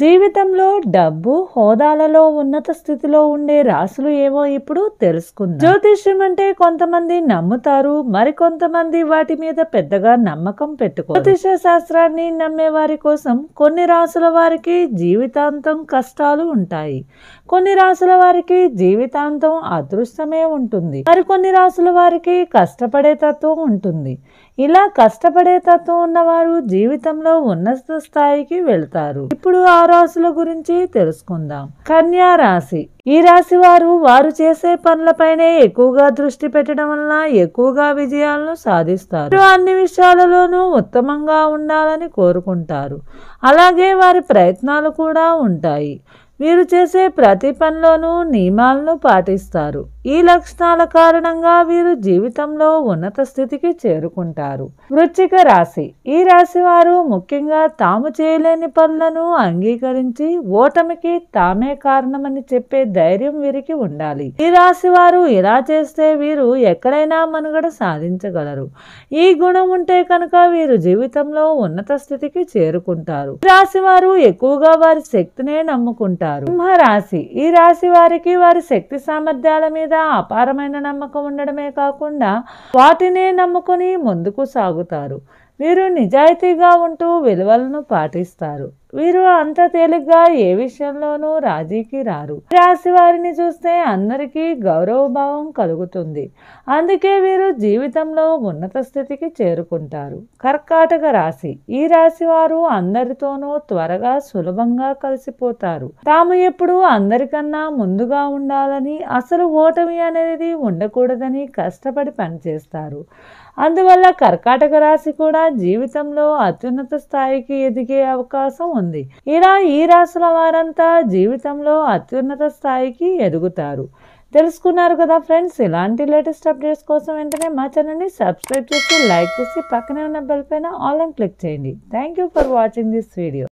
జీవితంలో డబ్బు హోదాలలో ఉన్నత స్థితిలో ఉండే రాసులు ఏవో ఇప్పుడు తెలుసుకుందాం జ్యోతిష్యం అంటే కొంతమంది నమ్ముతారు మరికొంతమంది వాటి మీద పెద్దగా నమ్మకం పెట్టుకో జ్యోతిష శాస్త్రాన్ని నమ్మే వారి కోసం కొన్ని రాసుల వారికి జీవితాంతం కష్టాలు ఉంటాయి కొన్ని రాసుల వారికి జీవితాంతం అదృష్టమే ఉంటుంది మరికొన్ని రాసుల వారికి కష్టపడే తత్వం ఉంటుంది ఇలా కష్టపడే తత్వం ఉన్నవారు జీవితంలో ఉన్నత స్థాయికి వెళ్తారు ఇప్పుడు ఆ రాశుల గురించి తెలుసుకుందాం కన్యా రాశి ఈ రాశి వారు వారు చేసే పనులపైనే ఎక్కువగా దృష్టి పెట్టడం వలన ఎక్కువగా విజయాలను సాధిస్తారు అన్ని విషయాలలోనూ ఉత్తమంగా ఉండాలని కోరుకుంటారు అలాగే వారి ప్రయత్నాలు కూడా ఉంటాయి వీరు చేసే ప్రతి పనిలోనూ నియమాలను పాటిస్తారు ఈ లక్షణాల కారణంగా వీరు జీవితంలో ఉన్నత స్థితికి చేరుకుంటారు వృచ్చిక రాశి ఈ రాశి వారు ముఖ్యంగా తాము చేయలేని పనులను అంగీకరించి ఓటమికి తామే కారణమని చెప్పే ధైర్యం వీరికి ఉండాలి ఈ రాశి వారు ఇలా చేస్తే వీరు ఎక్కడైనా మనుగడ సాధించగలరు ఈ గుణం ఉంటే కనుక వీరు జీవితంలో ఉన్నత స్థితికి చేరుకుంటారు రాశి వారు ఎక్కువగా వారి శక్తినే నమ్ముకుంటారు ఉంటారు సింహరాశి ఈ రాశి వారికి వారి శక్తి సామర్థ్యాల మీద అపారమైన నమ్మకం ఉండడమే కాకుండా వాటినే నమ్ముకుని ముందుకు సాగుతారు వీరు నిజాయితీగా ఉంటూ విలువలను పాటిస్తారు వీరు అంత తేలిగ్గా ఏ విషయంలోనూ రాజీకి రారు రాశి వారిని చూస్తే అందరికీ గౌరవభావం కలుగుతుంది అందుకే వీరు జీవితంలో ఉన్నత స్థితికి చేరుకుంటారు కర్కాటక రాశి ఈ రాశి వారు అందరితోనూ త్వరగా సులభంగా కలిసిపోతారు తాము ఎప్పుడు అందరికన్నా ముందుగా ఉండాలని అసలు ఓటమి అనేది ఉండకూడదని కష్టపడి పనిచేస్తారు అందువల్ల కర్కాటక రాశి కూడా జీవితంలో అత్యున్నత స్థాయికి ఎదిగే అవకాశం ఉంది ఉంది ఇలా ఈ రాసుల వారంతా జీవితంలో అత్యున్నత స్థాయికి ఎదుగుతారు తెలుసుకున్నారు కదా ఫ్రెండ్స్ ఇలాంటి లేటెస్ట్ అప్డేట్స్ కోసం వెంటనే మా ఛానల్ని సబ్స్క్రైబ్ చేసి లైక్ చేసి పక్కనే ఉన్న బెల్ పైన ఆల్ క్లిక్ చేయండి thank you for watching this video